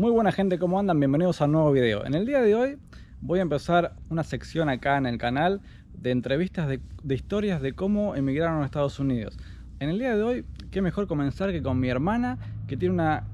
Muy buena gente, ¿cómo andan? Bienvenidos a un nuevo video. En el día de hoy voy a empezar una sección acá en el canal de entrevistas de, historias de cómo emigraron a Estados Unidos. En el día de hoy, qué mejor comenzar que con mi hermana, que tiene una,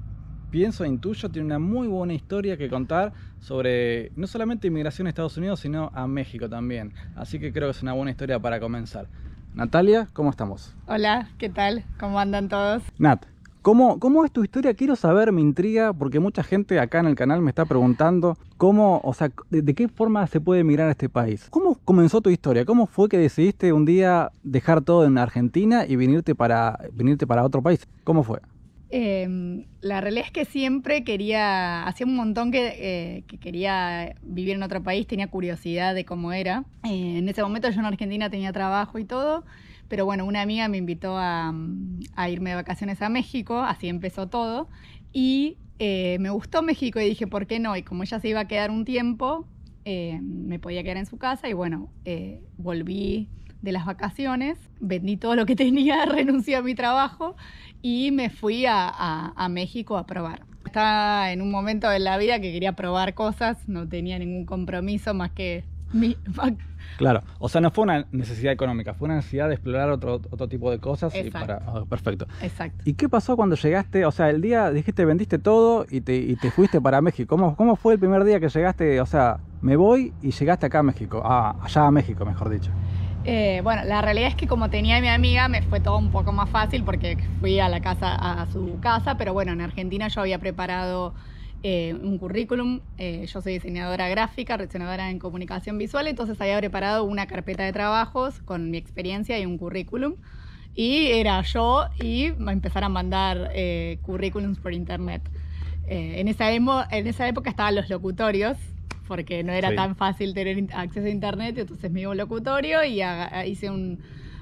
pienso, intuyo, tiene una muy buena historia que contar sobre no solamente inmigración a Estados Unidos, sino a México también. Así que creo que es una buena historia para comenzar. Natalia, ¿cómo estamos? Hola, ¿qué tal? ¿Cómo andan todos? Nat, ¿Cómo, ¿Cómo es tu historia? Quiero saber, me intriga, porque mucha gente acá en el canal me está preguntando cómo, o sea, de, qué forma se puede emigrar a este país. ¿Cómo comenzó tu historia? ¿Cómo fue que decidiste un día dejar todo en Argentina y venirte para, venirte para otro país? ¿Cómo fue? Em, la realidad es que siempre quería, hacía un montón eh, que, quería vivir en otro país, tenía curiosidad de cómo era. Eh, en ese momento yo en Argentina tenía trabajo y todo, pero bueno, una amiga me invitó mm, a, irme de vacaciones a México, así empezó todo. Y eh, me gustó México y dije, ¿por qué no? Y como ella se iba a quedar un tiempo, eh, me podía quedar en su casa y bueno, eh, volví de las vacaciones, vendí todo lo que tenía, renuncié a mi trabajo y me fui a, México a probar. Estaba en un momento de la vida que quería probar cosas, no tenía ningún compromiso más que mi, Claro, o sea, no fue una necesidad económica, fue una necesidad de explorar otro, tipo de cosas. Y para, oh, perfecto. Exacto. ¿Y qué pasó cuando llegaste? O sea, el día dijiste vendiste todo y te, fuiste para México. ¿Cómo, fue el primer día que llegaste? O sea, me voy y llegaste acá a México, ah, allá a México, mejor dicho. Eh, bueno, la realidad es que como tenía a mi amiga me fue todo un poco más fácil porque fui a la casa, a su casa, pero bueno, en Argentina yo había preparado eh, un currículum. Eh, yo soy diseñadora gráfica, reaccionadora en comunicación visual, entonces había preparado una carpeta de trabajos con mi experiencia y un currículum. Y era yo y empezar a mandar eh, currículums por internet. en, esa en esa época estaban los locutorios, porque no era tan fácil tener acceso a internet, entonces me iba a un locutorio y hice un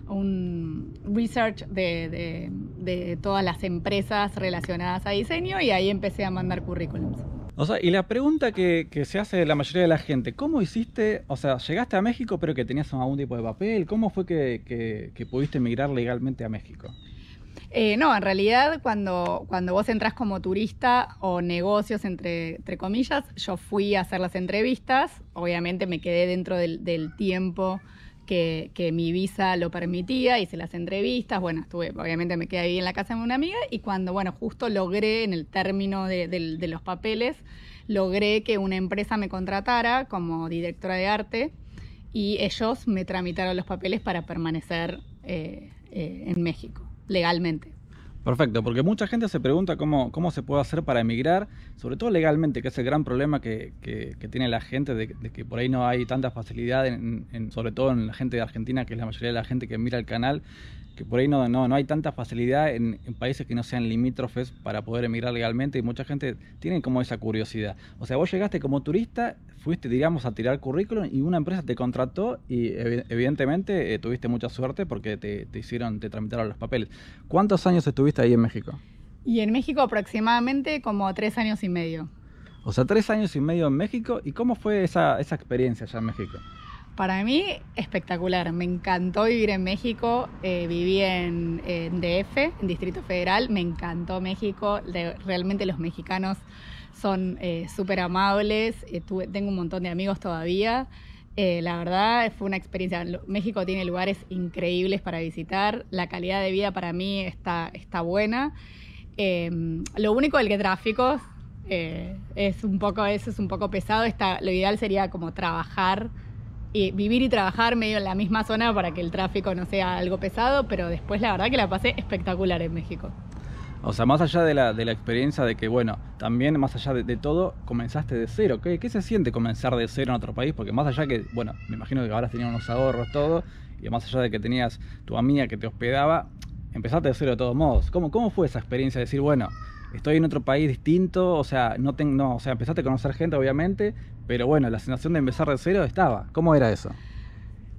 un research de, todas las empresas relacionadas a diseño y ahí empecé a mandar currículums. O sea, y la pregunta que, se hace de la mayoría de la gente, ¿cómo hiciste, o sea, llegaste a México pero que tenías algún tipo de papel? ¿Cómo fue que, pudiste emigrar legalmente a México? Eh, no, en realidad cuando, cuando vos entras como turista o negocios, entre, comillas, yo fui a hacer las entrevistas, obviamente me quedé dentro del tiempo que, mi visa lo permitía, hice las entrevistas, bueno, estuve, obviamente me quedé ahí en la casa de una amiga y cuando, bueno, justo logré en el término de, los papeles, logré que una empresa me contratara como directora de arte y ellos me tramitaron los papeles para permanecer eh, eh, en México, legalmente. Perfecto, porque mucha gente se pregunta cómo, cómo se puede hacer para emigrar, sobre todo legalmente, que es el gran problema que, tiene la gente, de, que por ahí no hay tanta facilidad, en, sobre todo en la gente de Argentina, que es la mayoría de la gente que mira el canal, que por ahí no, no, no hay tanta facilidad en, países que no sean limítrofes para poder emigrar legalmente y mucha gente tiene como esa curiosidad. O sea, vos llegaste como turista, fuiste, digamos, a tirar currículum y una empresa te contrató y evidentemente eh, tuviste mucha suerte porque te, te, hicieron, te tramitaron los papeles. ¿Cuántos años estuviste ahí en México? Y en México aproximadamente como tres años y medio. O sea, tres años y medio en México. ¿Y cómo fue esa, esa experiencia allá en México? Para mí, espectacular. Me encantó vivir en México. Eh, viví en, DF, en Distrito Federal. Me encantó México. realmente los mexicanos son eh, súper amables. Eh, tengo un montón de amigos todavía. la verdad fue una experiencia. México tiene lugares increíbles para visitar. La calidad de vida para mí está, buena. Em, lo único del que tráfico es un poco eso, es un poco pesado. lo ideal sería como trabajar y vivir y trabajar medio en la misma zona para que el tráfico no sea algo pesado, pero después la verdad que la pasé espectacular en México. O sea, más allá de la, de la experiencia de que, bueno, también más allá de, todo, comenzaste de cero. ¿Qué, se siente comenzar de cero en otro país? Porque más allá que, bueno, me imagino que ahora tenías unos ahorros, todo, y más allá de que tenías tu amiga que te hospedaba, empezaste de cero de todos modos. ¿Cómo, fue esa experiencia de decir, bueno, estoy en otro país distinto, o sea, no tengo, no, o sea, empezaste a conocer gente, obviamente, pero bueno, la sensación de empezar de cero estaba. ¿Cómo era eso?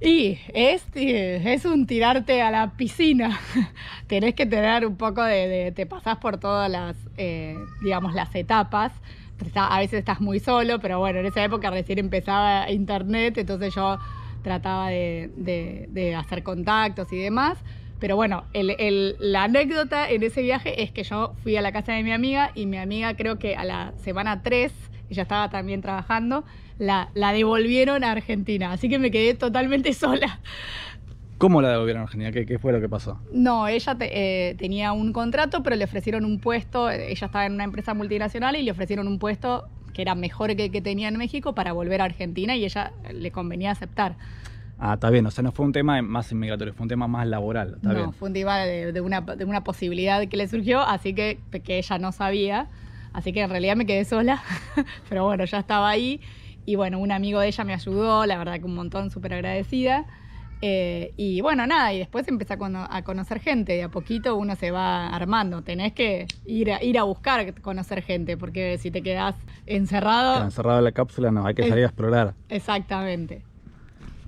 Y este es un tirarte a la piscina. Tenés que tener un poco de, te pasás por todas las, eh, digamos, las etapas. A veces estás muy solo, pero bueno, en esa época recién empezaba internet, entonces yo trataba de, hacer contactos y demás. Pero bueno, la anécdota en ese viaje es que yo fui a la casa de mi amiga y mi amiga creo que a la semana 3 ella estaba también trabajando, la, la devolvieron a Argentina, así que me quedé totalmente sola. ¿Cómo la devolvieron a Argentina? ¿Qué, ¿Qué, fue lo que pasó? No, ella eh, tenía un contrato, pero le ofrecieron un puesto, eh, ella estaba en una empresa multinacional y le ofrecieron un puesto que era mejor que el que tenía en México para volver a Argentina y ella eh, le convenía aceptar. Ah, está bien, o sea, no fue un tema más inmigratorio, fue un tema más laboral. Está no, fue un tema de, de, una, de, una, posibilidad que le surgió, así que, que ella no sabía. Así que en realidad me quedé sola, pero bueno, ya estaba ahí. Y bueno, un amigo de ella me ayudó, la verdad que un montón, súper agradecida. Eh, y bueno, nada, y después empecé a, conocer gente, y a poquito uno se va armando, tenés que ir a, ir a buscar conocer gente, porque si te quedás encerrado... encerrado en la cápsula, no, hay que salir a explorar. Exactamente.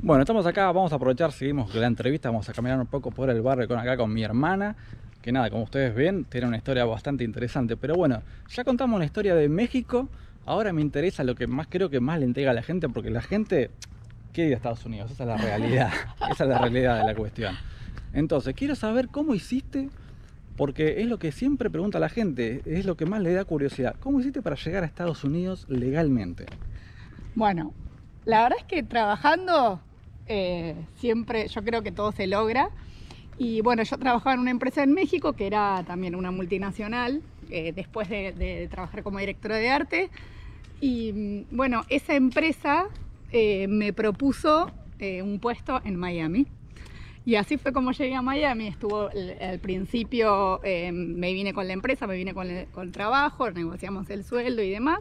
Bueno, estamos acá, vamos a aprovechar, seguimos la entrevista, vamos a caminar un poco por el barrio con acá con mi hermana, que nada, como ustedes ven, tiene una historia bastante interesante. Pero bueno, ya contamos la historia de México. Ahora me interesa lo que más creo que más le entrega a la gente, porque la gente quiere ir a Estados Unidos. Esa es la realidad. Esa es la realidad de la cuestión. Entonces, quiero saber cómo hiciste, porque es lo que siempre pregunta la gente, es lo que más le da curiosidad. ¿Cómo hiciste para llegar a Estados Unidos legalmente? Bueno, la verdad es que trabajando eh, siempre, yo creo que todo se logra y bueno, yo trabajaba en una empresa en México que era también una multinacional, eh, después de, trabajar como directora de arte. Y mm, bueno, esa empresa eh, me propuso eh, un puesto en Miami. Y así fue como llegué a Miami. Estuvo al principio, me vine con la empresa, me vine con el, trabajo, negociamos el sueldo y demás.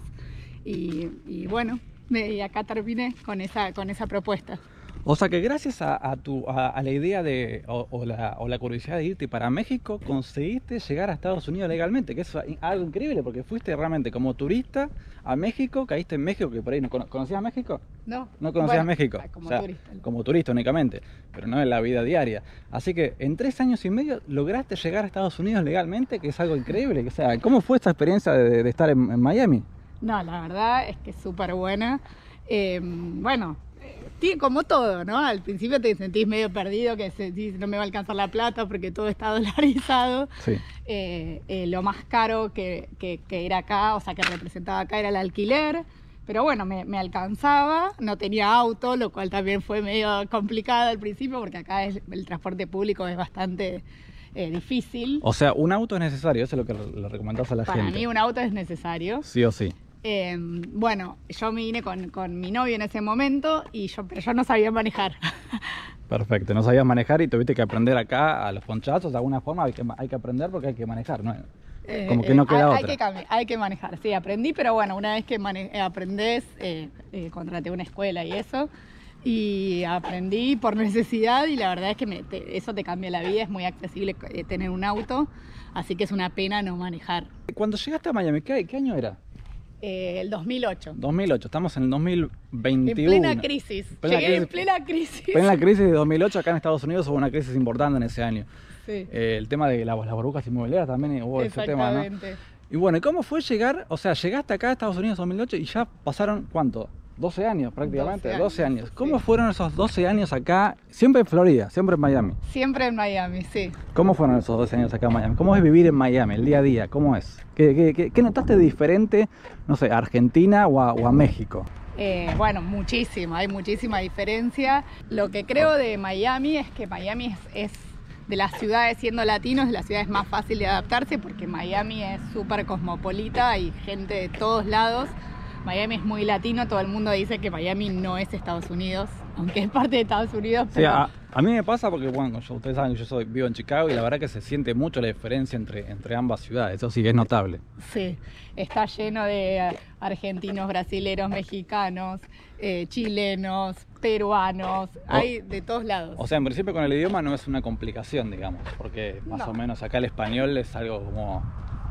Y, bueno, me, acá terminé con esa, con esa propuesta. O sea que gracias a, tu, a, la idea de, o, la, curiosidad de irte para México, conseguiste llegar a Estados Unidos legalmente, que es algo increíble porque fuiste realmente como turista a México, caíste en México, que por ahí no conocías México. No. No conocías México. Ah, como, turista. como turista únicamente, pero no en la vida diaria. Así que en tres años y medio lograste llegar a Estados Unidos legalmente, que es algo increíble. O sea, ¿cómo fue esta experiencia de, estar en, Miami? No, la verdad es que es súper buena. Em, bueno, Sí, como todo, ¿no? Al principio te sentís medio perdido, que no me va a alcanzar la plata porque todo está dolarizado. Sí. Eh, eh, lo más caro que, era acá, o sea, que representaba acá era el alquiler. Pero bueno, me, alcanzaba, no tenía auto, lo cual también fue medio complicado al principio porque acá el transporte público es bastante eh, difícil. O sea, un auto es necesario, eso es lo que le recomendás a la gente. Para mí un auto es necesario. Sí o sí. Em, bueno, yo me vine con, mi novio en ese momento, y yo, pero yo no sabía manejar. Perfecto, no sabías manejar y tuviste que aprender acá a los ponchazos, de alguna forma hay que, aprender porque hay que manejar, ¿no? Eh, Como que no eh, queda hay, otra. Hay que, hay que, manejar, sí, aprendí, pero bueno, una vez que eh, aprendes contraté una escuela y eso, y aprendí por necesidad y la verdad es que eso te cambia la vida, es muy accesible tener un auto, así que es una pena no manejar. Cuando llegaste a Miami, qué año era? Eh, el 2008. 2008, estamos en el 2021. En plena crisis. Llegué en plena crisis. Plena crisis de 2008 acá en Estados Unidos hubo una crisis importante en ese año. Sí. Eh, el tema de las burbujas inmobiliarias también eh, hubo ese tema, ¿no? Y bueno, ¿cómo fue llegar? O sea, llegaste acá a Estados Unidos en 2008 y ya pasaron, ¿cuánto? 12 años prácticamente, 12 años, ¿Cómo fueron esos 12 años acá, siempre en Florida, siempre en Miami? Siempre en Miami, sí. ¿Cómo fueron esos 12 años acá en Miami? ¿Cómo es vivir en Miami el día a día? ¿Cómo es? ¿Qué, notaste diferente, no sé, a Argentina o a, México? Eh, bueno, muchísimo hay muchísima diferencia. Lo que creo de Miami es que Miami es, de las ciudades, siendo latinos, la ciudad es más fácil de adaptarse porque Miami es súper cosmopolita, hay gente de todos lados. Miami es muy latino, todo el mundo dice que Miami no es Estados Unidos, aunque es parte de Estados Unidos. Pero... a, mí me pasa porque, bueno, yo, ustedes saben que yo soy, vivo en Chicago y la verdad que se siente mucho la diferencia entre, entre ambas ciudades, eso sí que es notable. Sí, está lleno de eh, argentinos, brasileros, mexicanos, eh, chilenos, peruanos, hay de todos lados. O sea, en principio con el idioma no es una complicación, digamos, porque más o menos acá el español es algo como,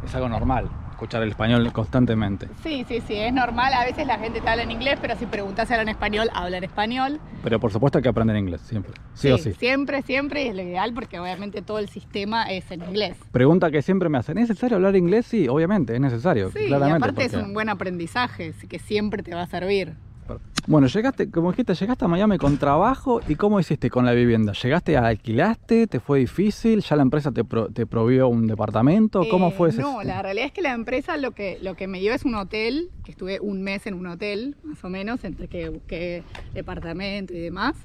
es algo normal escuchar el español constantemente. Sí, sí, sí, es normal. A veces la gente te habla en inglés, pero si preguntas en español, hablan español. Pero por supuesto hay que aprender inglés, siempre. Sí, sí, o sí. Siempre, siempre, y es lo ideal porque obviamente todo el sistema es en inglés. Pregunta que siempre me hacen, ¿es necesario hablar inglés? Sí, obviamente, es necesario. claramente, y aparte es un buen aprendizaje, que siempre te va a servir. Bueno, llegaste, como dijiste, llegaste a Miami con trabajo y ¿cómo hiciste con la vivienda? ¿Llegaste, a alquilaste? ¿Te fue difícil? ¿Ya la empresa te, te provió un departamento? ¿Cómo fue eso? Eh, no, la realidad es que la empresa lo que, lo que me dio es un hotel, que estuve un mes en un hotel, más o menos, entre que busqué departamento y demás.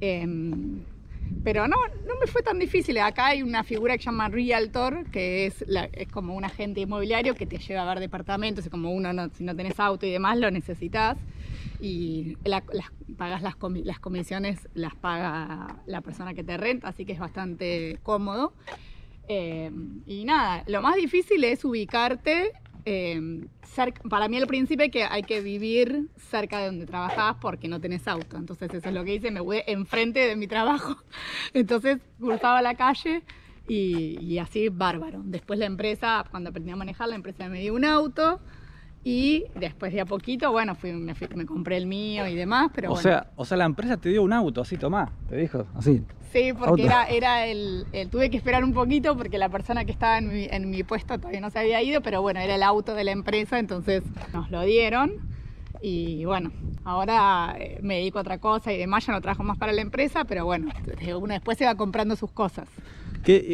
Em, pero no, no me fue tan difícil. Acá hay una figura que se llama Realtor, que es, como un agente inmobiliario que te lleva a ver departamentos, como uno si no tenés auto y demás lo necesitas. Y pagas las, comisiones, las paga la persona que te renta, así que es bastante cómodo. Eh, y nada, lo más difícil es ubicarte eh, para mí principio príncipe que hay que vivir cerca de donde trabajabas porque no tenés auto. Entonces eso es lo que hice, me mudé enfrente de mi trabajo. Entonces cruzaba la calle y, y así bárbaro. Después la empresa, cuando aprendí a manejar, la empresa me dio un auto y después de a poquito, bueno, fui, me, compré el mío y demás, pero o Sea, o sea, la empresa te dio un auto, así tomá, te dijo, así. Sí, porque era, era el, Tuve que esperar un poquito porque la persona que estaba en mi, en mi puesto todavía no se había ido, pero bueno, era el auto de la empresa, entonces nos lo dieron. Y bueno, ahora eh, me dedico a otra cosa y demás, ya no trabajo más para la empresa, pero bueno, uno después se va comprando sus cosas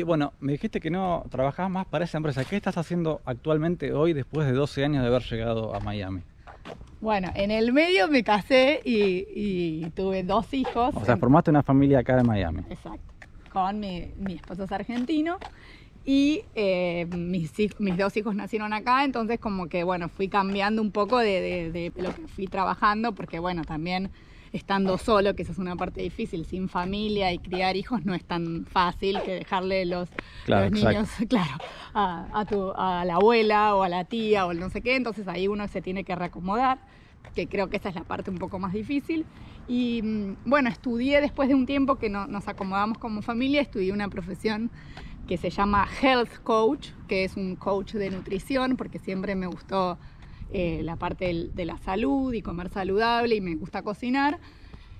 bueno, me dijiste que no trabajabas más para esa empresa. ¿Qué estás haciendo actualmente hoy después de 12 años de haber llegado a Miami? Bueno, en el medio me casé y, tuve dos hijos. O sea, formaste una familia acá en Miami. Exacto. Con mi, esposo es argentino y eh, mis, dos hijos nacieron acá, entonces como que bueno, fui cambiando un poco de lo que fui trabajando, porque bueno, también estando solo, que esa es una parte difícil, sin familia y criar hijos no es tan fácil que dejarle los, niños, claro, a, tu, a la abuela o a la tía o el no sé qué, entonces ahí uno se tiene que reacomodar que creo que esa es la parte un poco más difícil. Y mm, bueno, estudié después de un tiempo que nos acomodamos como familia, estudié una profesión que se llama Health Coach, que es un coach de nutrición, porque siempre me gustó eh, la parte de la salud y comer saludable y me gusta cocinar.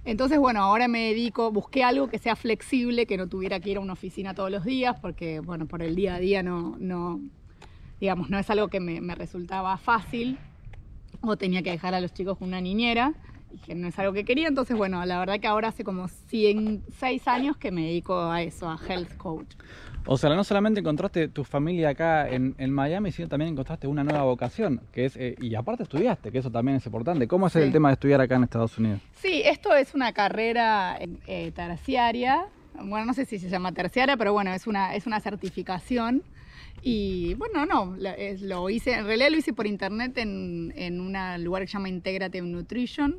Entonces, bueno, ahora me dedico, busqué algo que sea flexible, que no tuviera que ir a una oficina todos los días, porque, bueno, por el día a día no, no digamos, no es algo que me, resultaba fácil o tenía que dejar a los chicos con una niñera, y que no es algo que quería. Entonces, bueno, la verdad que ahora hace como seis años que me dedico a eso, a health coach. O sea, no solamente encontraste tu familia acá en, Miami, sino también encontraste una nueva vocación, que es, eh, y aparte estudiaste, que eso también es importante. ¿Cómo es el tema de estudiar acá en Estados Unidos? Sí, esto es una carrera eh, eh, terciaria, bueno, no sé si se llama terciaria, pero bueno, es una, es una certificación. Y bueno, no, lo, hice, en realidad lo hice por internet en, en un lugar que se llama Integrative Nutrition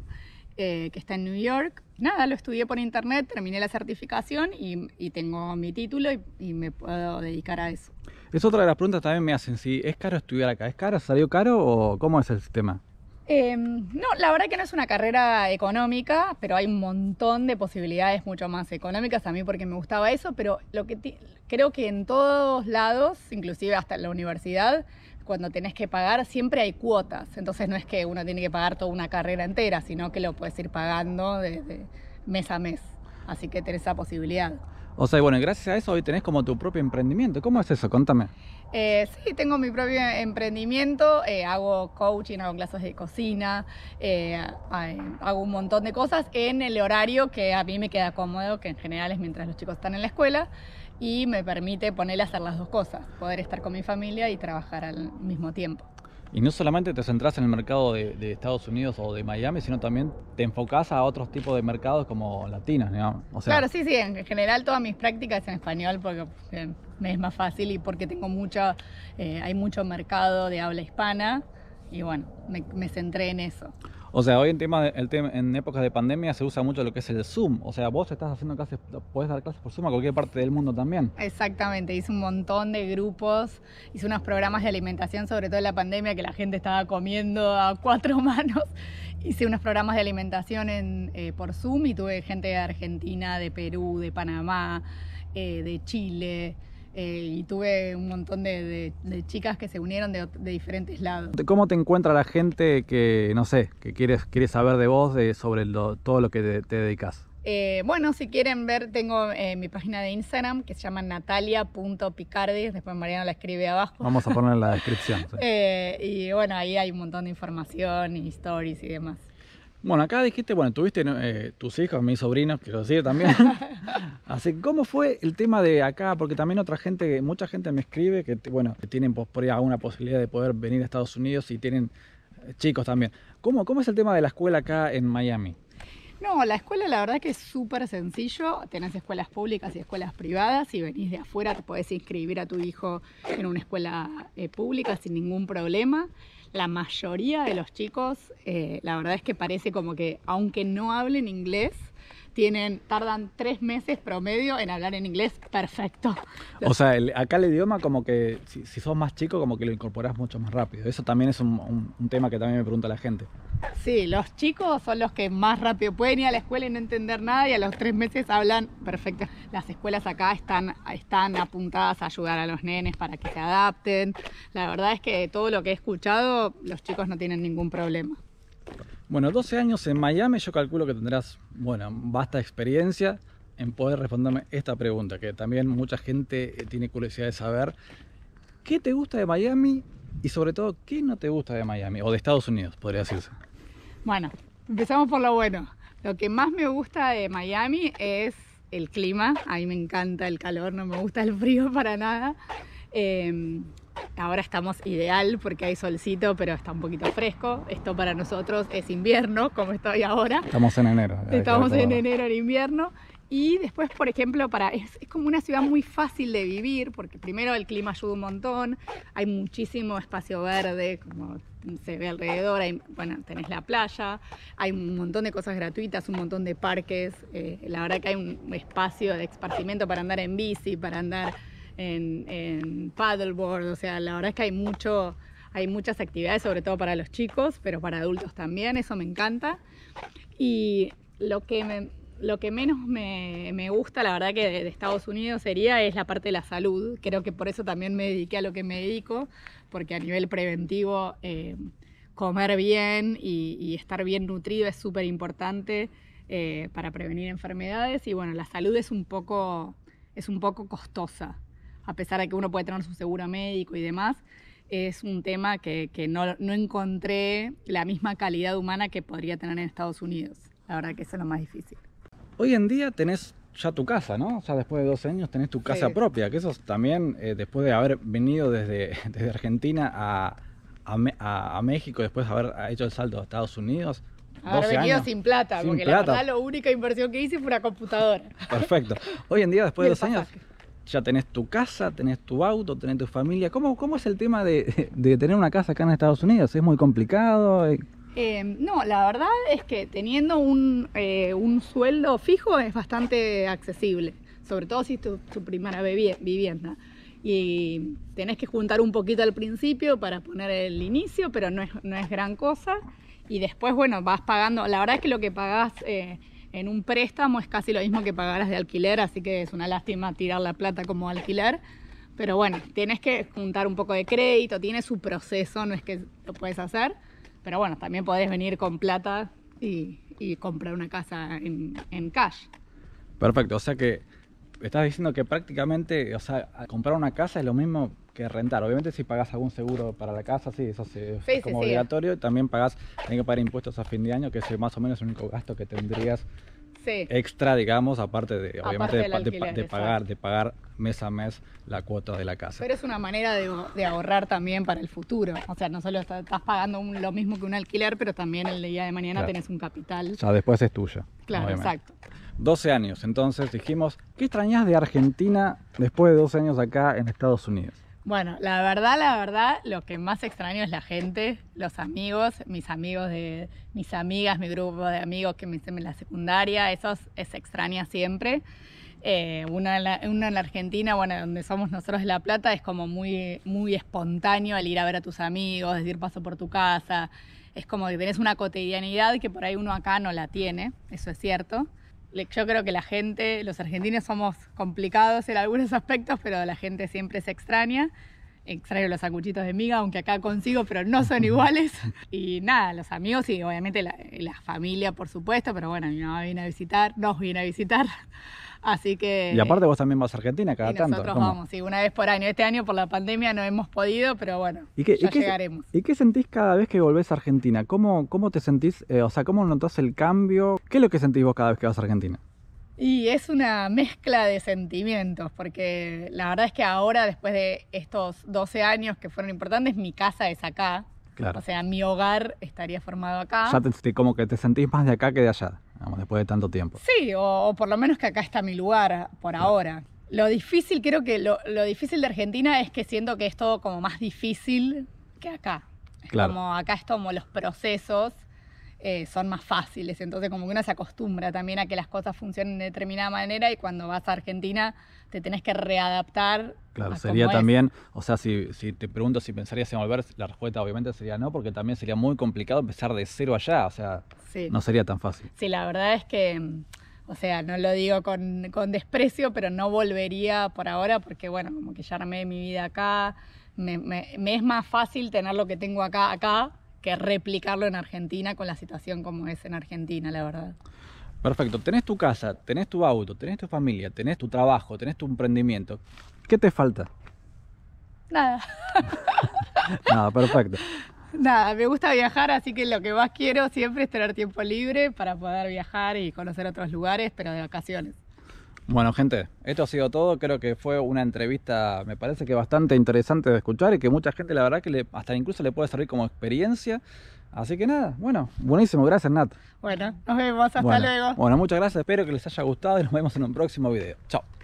eh, que está en New York. Nada, lo estudié por internet, terminé la certificación y, tengo mi título y, me puedo dedicar a eso. Es otra de las preguntas también me hacen, si es caro estudiar acá, ¿es caro? ¿Salió caro o cómo es el sistema? Em, no, la verdad que no es una carrera económica, pero hay un montón de posibilidades mucho más económicas a mí porque me gustaba eso, pero lo que creo que en todos lados, inclusive hasta en la universidad, cuando tenés que pagar siempre hay cuotas, entonces no es que uno tiene que pagar toda una carrera entera, sino que lo puedes ir pagando desde mes a mes, así que tenés esa posibilidad. O sea, bueno, gracias a eso hoy tenés como tu propio emprendimiento. ¿Cómo es eso? Contame. Eh, sí, tengo mi propio emprendimiento, eh, hago coaching, hago clases de cocina, eh, hago un montón de cosas en el horario que a mí me queda cómodo, que en general es mientras los chicos están en la escuela y me permite ponerle a hacer las dos cosas, poder estar con mi familia y trabajar al mismo tiempo. Y no solamente te centras en el mercado de, Estados Unidos o de Miami, sino también te enfocas a otros tipos de mercados como latinos, Claro, sí, sí, en general todas mis prácticas en español porque eh, me es más fácil y porque tengo mucha eh, hay mucho mercado de habla hispana y bueno, me, me centré en eso. O sea, hoy en, tema, en épocas de pandemia se usa mucho lo que es el Zoom. O sea, vos estás haciendo clases, puedes dar clases por Zoom a cualquier parte del mundo también. Exactamente, hice un montón de grupos, hice unos programas de alimentación, sobre todo en la pandemia, que la gente estaba comiendo a cuatro manos. Hice unos programas de alimentación eh, por Zoom y tuve gente de Argentina, de Perú, de Panamá, eh, de Chile. Eh, y tuve un montón de, chicas que se unieron de, diferentes lados. ¿Cómo te encuentra la gente que, no sé, que quieres saber de vos, sobre todo lo que te, dedicas? Eh, bueno, si quieren ver, tengo eh, mi página de Instagram que se llama natalia.picardis. Después Mariano la escribe abajo. Vamos a ponerla en la descripción. y bueno, ahí hay un montón de información y stories y demás. Bueno, acá dijiste, bueno, tuviste eh, tus hijos, mis sobrinos, quiero decir también. Así, ¿cómo fue el tema de acá? Porque también otra gente, mucha gente me escribe que, bueno, que tienen por ahí alguna posibilidad de poder venir a Estados Unidos y tienen eh, chicos también. ¿Cómo, cómo es el tema de la escuela acá en Miami? No, la escuela la verdad que es súper sencillo. Tenés escuelas públicas y escuelas privadas. Si venís de afuera, te podés inscribir a tu hijo en una escuela eh, pública sin ningún problema la mayoría de los chicos, eh, la verdad es que parece como que aunque no hablen inglés, tardan tres meses promedio en hablar en inglés perfecto. O sea, acá el idioma como que, si, sos más chico, como que lo incorporas mucho más rápido. Eso también es un, tema que también me pregunta la gente. Sí, los chicos son los que más rápido pueden ir a la escuela y no entender nada y a los tres meses hablan perfecto. Las escuelas acá están, están apuntadas a ayudar a los nenes para que se adapten. La verdad es que todo lo que he escuchado, los chicos no tienen ningún problema. Bueno, 12 años en Miami, yo calculo que tendrás, bueno, vasta experiencia en poder responderme esta pregunta, que también mucha gente eh, tiene curiosidad de saber. ¿Qué te gusta de Miami y sobre todo qué no te gusta de Miami o de Estados Unidos, podría decirse? Bueno, empezamos por lo bueno. Lo que más me gusta de Miami es el clima. A mí me encanta el calor, no me gusta el frío para nada. Em, Ahora estamos ideal porque hay solcito, pero está un poquito fresco. Esto para nosotros es invierno, como estoy ahora. Estamos en enero. Estamos en enero, en invierno. Y después, por ejemplo, para, es, como una ciudad muy fácil de vivir, porque primero el clima ayuda un montón, hay muchísimo espacio verde, como se ve alrededor, bueno, tenés la playa, hay un montón de cosas gratuitas, un montón de parques, eh, la verdad que hay un espacio de esparcimiento para andar en bici, para andar en, paddleboard, o sea, la verdad es que hay mucho, hay muchas actividades, sobre todo para los chicos, pero para adultos también, eso me encanta. Y lo que, lo que menos me, me, gusta, la verdad, que de, Estados Unidos sería es la parte de la salud. Creo que por eso también me dediqué a lo que me dedico, porque a nivel preventivo, eh, comer bien y, estar bien nutrido es súper importante eh, para prevenir enfermedades. Y bueno, la salud es un poco, es un poco costosa a pesar de que uno puede tener su seguro médico y demás, es un tema que, no, encontré la misma calidad humana que podría tener en Estados Unidos. La verdad que eso es lo más difícil. Hoy en día tenés ya tu casa, ¿no? O sea, después de 12 años tenés tu casa propia, que eso también, eh, después de haber venido desde, Argentina a, México, después de haber hecho el salto a Estados Unidos. Haber venido sin plata, porque la verdad la única inversión que hice fue una computadora. Perfecto. Hoy en día, después de dos años, ya tenés tu casa, tenés tu auto, tenés tu familia. ¿Cómo, es el tema de, tener una casa acá en Estados Unidos? ¿Es muy complicado? Eh, em, no, la verdad es que teniendo eh, un, sueldo fijo es bastante accesible, sobre todo si es tu, primera vivienda. Y tenés que juntar un poquito al principio para poner el inicio, pero no es, gran cosa. Y después, bueno, vas pagando. La verdad es que lo que pagás eh, en un préstamo es casi lo mismo que pagarás de alquiler, así que es una lástima tirar la plata como alquiler. Pero bueno, tienes que juntar un poco de crédito, tiene su proceso, no es que lo puedes hacer. Pero bueno, también podés venir con plata y, comprar una casa en, en cash. Perfecto, o sea que estás diciendo que prácticamente, o sea, comprar una casa es lo mismo que rentar. Obviamente si pagas algún seguro para la casa, sí, eso es como obligatorio. También pagas, tienes que pagar impuestos a fin de año, que es más o menos el único gasto que tendrías extra, digamos, aparte de, obviamente, de, pagar, de pagar mes a mes la cuota de la casa. Pero es una manera de, ahorrar también para el futuro. O sea, no solo estás pagando lo mismo que un alquiler, pero también el día de mañana tenés un capital. O sea, después es tuya. Claro, exacto. 12 años, entonces dijimos, ¿qué extrañas de Argentina después de 12 años acá en Estados Unidos? Bueno, la verdad, la verdad, lo que más extraño es la gente, los amigos, mis amigos de mis amigas, mi grupo de amigos que me hice en la secundaria, eso es extraña siempre. Eh, una, en la, Argentina, bueno, donde somos nosotros de La Plata, es como muy, muy espontáneo el ir a ver a tus amigos, decir paso por tu casa. Es como que tenés una cotidianidad que por ahí uno acá no la tiene, eso es cierto yo creo que la gente, los argentinos somos complicados en algunos aspectos, pero la gente siempre se extraña. Extraigo los sanguchitos de miga, aunque acá consigo, pero no son iguales. Y nada, los amigos y obviamente la, familia, por supuesto, pero bueno, mi mamá viene a visitar, nos viene a visitar. Así que. Y aparte, vos también vas a Argentina cada tanto. Nosotros vamos, sí, una vez por año. Este año por la pandemia no hemos podido, pero bueno, ¿Y ya llegaremos. ¿Y qué sentís cada vez que volvés a Argentina? ¿Cómo, cómo te sentís? Eh, o sea, ¿cómo notás el cambio? ¿Qué es lo que sentís vos cada vez que vas a Argentina? Y es una mezcla de sentimientos, porque la verdad es que ahora, después de estos 12 años que fueron importantes, mi casa es acá. O sea, mi hogar estaría formado acá. Ya te, como que te sentís más de acá que de allá, después de tanto tiempo. Sí, o, por lo menos que acá está mi lugar por ahora. Lo difícil, creo que lo, difícil de Argentina es que siento que es todo como más difícil que acá. Como acá es como los procesos eh, son más fáciles. Entonces como que uno se acostumbra también a que las cosas funcionen de determinada manera y cuando vas a Argentina te tenés que readaptar. Claro, sería también, o sea, si, te pregunto si pensarías en volver, la respuesta obviamente sería no, porque también sería muy complicado empezar de cero allá, o sea, no sería tan fácil. Sí, la verdad es que, o sea, no lo digo con, con desprecio, pero no volvería por ahora porque, bueno, como que ya armé mi vida acá, me, me es más fácil tener lo que tengo acá, acá, que replicarlo en Argentina con la situación como es en Argentina, la verdad. Perfecto, tenés tu casa, tenés tu auto, tenés tu familia, tenés tu trabajo, tenés tu emprendimiento. ¿Qué te falta? Nada. Nada, perfecto. Nada, me gusta viajar, así que lo que más quiero siempre es tener tiempo libre para poder viajar y conocer otros lugares, pero de vacaciones. Bueno gente, esto ha sido todo, creo que fue una entrevista me parece que bastante interesante de escuchar y que mucha gente la verdad que le, hasta incluso le puede servir como experiencia. Así que nada, bueno, buenísimo, gracias Nat. Bueno, nos vemos, hasta luego. Bueno, muchas gracias, espero que les haya gustado y nos vemos en un próximo video. Chao.